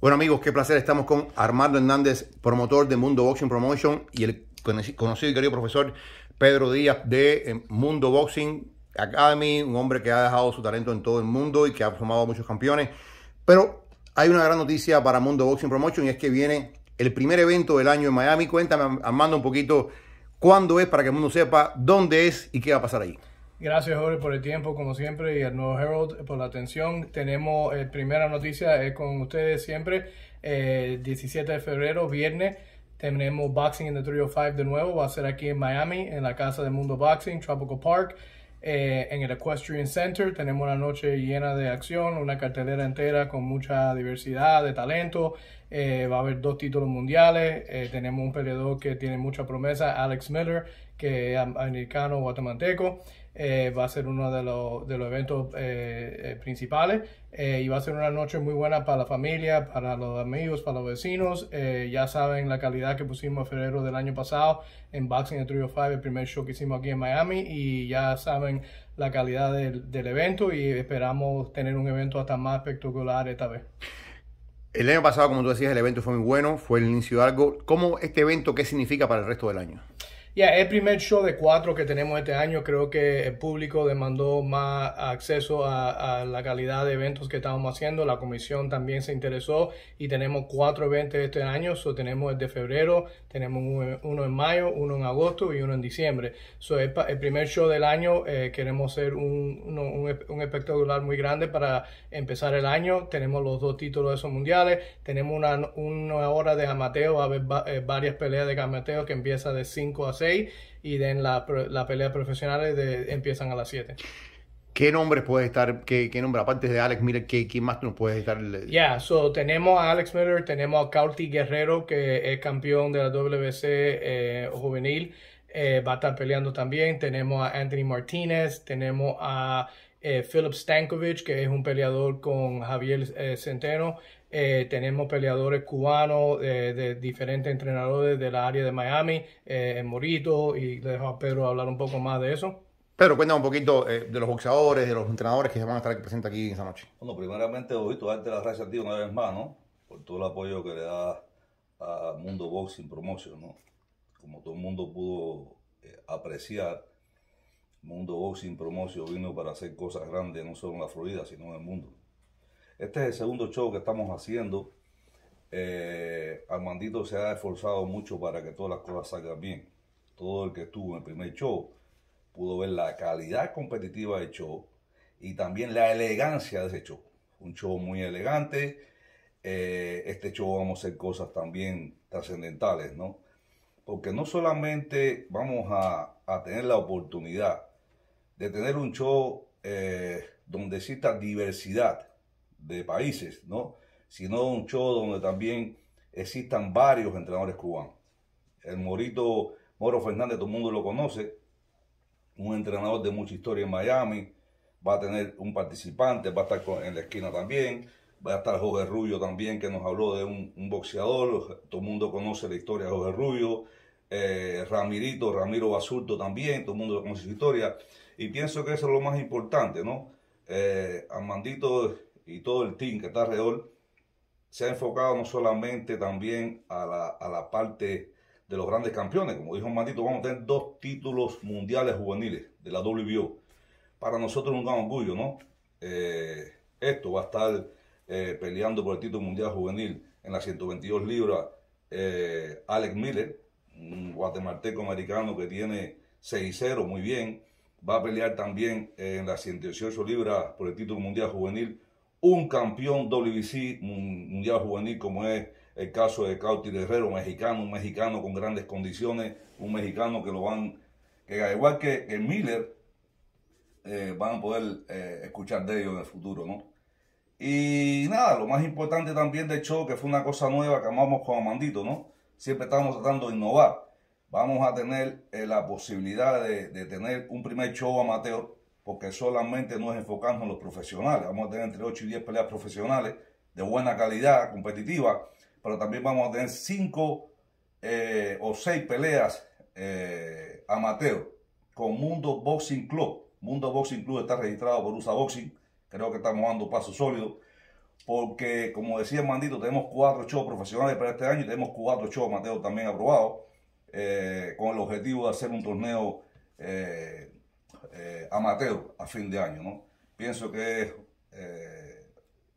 Bueno amigos, qué placer. Estamos con Armando Hernández, promotor de Mundo Boxing Promotion y el conocido y querido profesor Pedro Díaz de eh, Mundo Boxing Academy, un hombre que ha dejado su talento en todo el mundo y que ha formado muchos campeones. Pero hay una gran noticia para Mundo Boxing Promotion y es que viene el primer evento del año en Miami. Cuéntame Armando un poquito cuándo es para que el mundo sepa dónde es y qué va a pasar ahí. Gracias, Jorge, por el tiempo, como siempre, y al nuevo Herald por la atención. Tenemos eh, primera noticia es con ustedes siempre, el eh, 17 de febrero, viernes. Tenemos Boxing in the 305 de nuevo, va a ser aquí en Miami, en la casa del mundo boxing, Tropical Park, eh, en el Equestrian Center. Tenemos una noche llena de acción, una cartelera entera con mucha diversidad de talento. va a haber dos títulos mundiales. tenemos un peleador que tiene mucha promesa, Alex Miller, que es americano guatemalteco. Eh, va a ser uno de, los, de eventos eh, eh, principales y va a ser una noche muy buena para la familia, para los amigos, para los vecinos. ya saben la calidad que pusimos en febrero del año pasado en Boxing Trio 5, el primer show que hicimos aquí en Miami y ya saben la calidad del, del evento y esperamos tener un evento hasta más espectacular esta vez. El año pasado, como tú decías, el evento fue muy bueno, fue el inicio de algo. ¿Cómo este evento, qué significa para el resto del año? Ya, el primer show de cuatro que tenemos este año, creo que el público demandó más acceso a, la calidad de eventos que estábamos haciendo, la comisión también se interesó y tenemos cuatro eventos este año, so, tenemos el de febrero, tenemos uno en mayo, uno en agosto y uno en diciembre. So, el, primer show del año eh, queremos ser un, un, espectacular muy grande para empezar el año, tenemos los dos títulos de esos mundiales, tenemos una, una hora de amateo, va a haber eh, varias peleas de amateo que empieza de 5 a y de la, pelea profesional empiezan a las 7. ¿Qué nombres puede estar? ¿Qué, qué nombre? Aparte de Alex Miller, ¿qué, quién más nos puede estar? Ya, tenemos a Alex Miller, tenemos a Cauti Guerrero, que es campeón de la WC eh, juvenil, eh, va a estar peleando también. Tenemos a Anthony Martínez, tenemos a Philip eh, Stankovic, que es un peleador con Javier Centeno. Eh, tenemos peleadores cubanos eh, de diferentes entrenadores de la área de Miami, eh, en Morito, y le dejo a Pedro hablar un poco más de eso. Pedro, cuéntame un poquito de los boxeadores, de los entrenadores que se van a estar presentes aquí esta noche. Bueno, primeramente, Bobito, antes las gracias a ti una vez más, ¿no? Por todo el apoyo que le da a Mundo Boxing Promotion, ¿no? Como todo el mundo pudo apreciar, Mundo Boxing Promotion vino para hacer cosas grandes, no solo en la Florida, sino en el mundo. Este es el segundo show que estamos haciendo. Eh, Armandito se ha esforzado mucho para que todas las cosas salgan bien. Todo el que estuvo en el primer show pudo ver la calidad competitiva del show y también la elegancia de ese show. Un show muy elegante. Eh, este show vamos a hacer cosas también trascendentales, ¿no? Porque no solamente vamos a, tener la oportunidad de tener un show eh, donde exista diversidad de países, ¿no? Sino un show donde también existan varios entrenadores cubanos. El Morito Moro Fernández, todo el mundo lo conoce, un entrenador de mucha historia en Miami, va a tener un participante, va a estar en la esquina también, va a estar Jorge Rubio también, que nos habló de un, boxeador, todo el mundo conoce la historia de Jorge Rubio, eh, Ramirito, Ramiro Basulto también, todo el mundo conoce su historia, y pienso que eso es lo más importante, ¿no? Eh, Armandito y todo el team que está alrededor se ha enfocado no solamente también a la, parte de los grandes campeones, como dijo Matito, vamos a tener dos títulos mundiales juveniles de la WBO. Para nosotros es un gran orgullo, ¿no? Eh, esto va a estar eh, peleando por el título mundial juvenil en las 122 libras eh, Alex Miller, un guatemalteco americano que tiene 6-0, muy bien. Va a pelear también en las 118 libras por el título mundial juvenil un campeón WBC mundial juvenil como es el caso de Cauti Guerrero mexicano, un mexicano con grandes condiciones, un mexicano que lo van, que igual que, Miller, eh, van a poder eh, escuchar de ellos en el futuro, ¿no? Y nada, lo más importante también del show, que fue una cosa nueva que amamos con Amandito, ¿no? Siempre estamos tratando de innovar. Vamos a tener eh, la posibilidad de, de tener un primer show amateur porque solamente nos enfocamos en los profesionales. Vamos a tener entre 8 y 10 peleas profesionales de buena calidad, competitiva, pero también vamos a tener 5 eh, o 6 peleas eh, amateur con Mundo Boxing Club. Mundo Boxing Club está registrado por USA Boxing. Creo que estamos dando pasos sólidos. Porque, como decía Mandito, tenemos cuatro shows profesionales para este año y tenemos cuatro shows amateur también aprobados. Eh, con el objetivo de hacer un torneo eh, eh, amateur a fin de año. ¿no? Pienso que es eh,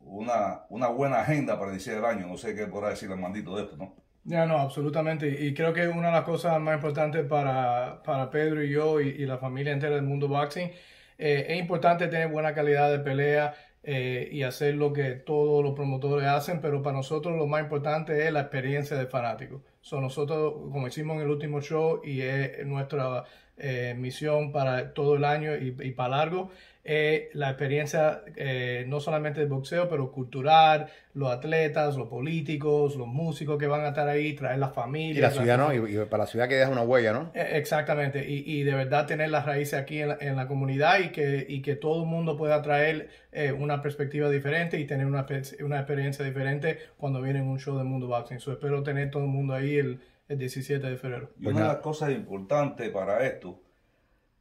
una, una buena agenda para iniciar el año. No sé qué podrá decir el mandito de esto, ¿no? Ya, no, absolutamente. Y creo que una de las cosas más importantes para, Pedro y yo y, la familia entera del mundo boxing eh, es importante tener buena calidad de pelea y hacer lo que todos los promotores hacen, pero para nosotros lo más importante es la experiencia del fanático. So, nosotros, como hicimos en el último show y es nuestra eh, misión para todo el año y, para largo. Eh, la experiencia eh, no solamente de boxeo, pero cultural, los atletas, los políticos, los músicos que van a estar ahí, traer las familias. Y la ciudad, ¿no? Y, para la ciudad que deja una huella, ¿no? exactamente, y, de verdad tener las raíces aquí en la, comunidad y que, y que todo el mundo pueda traer una perspectiva diferente y tener una, una experiencia diferente cuando viene un show de Mundo Boxing. So, espero tener todo el mundo ahí el, el 17 de febrero. Y una pues de las cosas importantes para esto,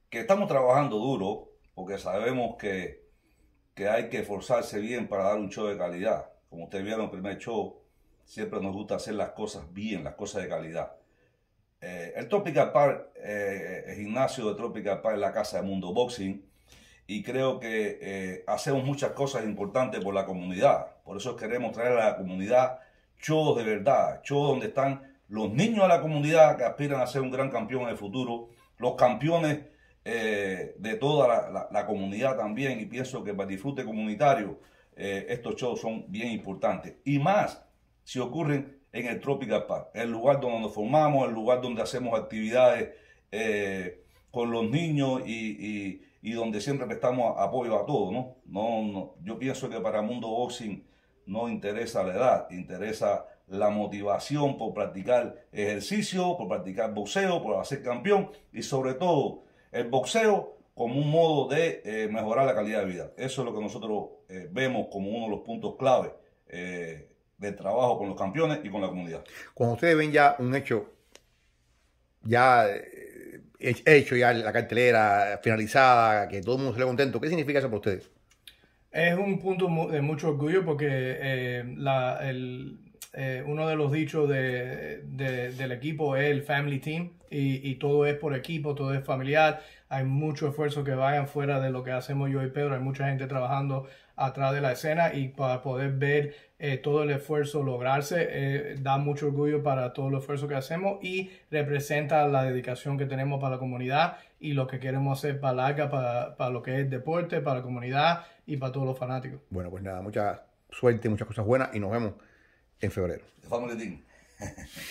que estamos trabajando duro, porque sabemos que, hay que esforzarse bien para dar un show de calidad. Como ustedes vieron en el primer show, siempre nos gusta hacer las cosas bien, las cosas de calidad. Eh, el Tropical Park, eh, el gimnasio de Tropical Park es la casa de Mundo Boxing y creo que eh, hacemos muchas cosas importantes por la comunidad. Por eso queremos traer a la comunidad shows de verdad, shows donde están los niños de la comunidad que aspiran a ser un gran campeón en el futuro, los campeones eh, de toda la, comunidad también, y pienso que para disfrute comunitario eh, estos shows son bien importantes. Y más si ocurren en el Tropical Park, el lugar donde nos formamos, el lugar donde hacemos actividades eh, con los niños y, donde siempre prestamos apoyo a todos, ¿no? No, no Yo pienso que para Mundo Boxing no interesa la edad, interesa la motivación por practicar ejercicio, por practicar boxeo, por hacer campeón y sobre todo el boxeo como un modo de eh, mejorar la calidad de vida. Eso es lo que nosotros eh, vemos como uno de los puntos clave eh, del trabajo con los campeones y con la comunidad. Cuando ustedes ven ya un hecho, ya eh, hecho, ya la cartelera finalizada, que todo el mundo se le contento, ¿qué significa eso para ustedes? Es un punto de mucho orgullo porque la, el, eh, uno de los dichos del equipo es el family team y, todo es por equipo, todo es familiar. Hay mucho esfuerzo que vayan fuera de lo que hacemos yo y Pedro. Hay mucha gente trabajando atrás de la escena y para poder ver eh, todo el esfuerzo lograrse eh, da mucho orgullo para todo el esfuerzo que hacemos y representa la dedicación que tenemos para la comunidad y lo que queremos hacer para larga, para, para lo que es deporte, para la comunidad y para todos los fanáticos. Bueno, pues nada, mucha suerte, muchas cosas buenas y nos vemos en febrero. a ir.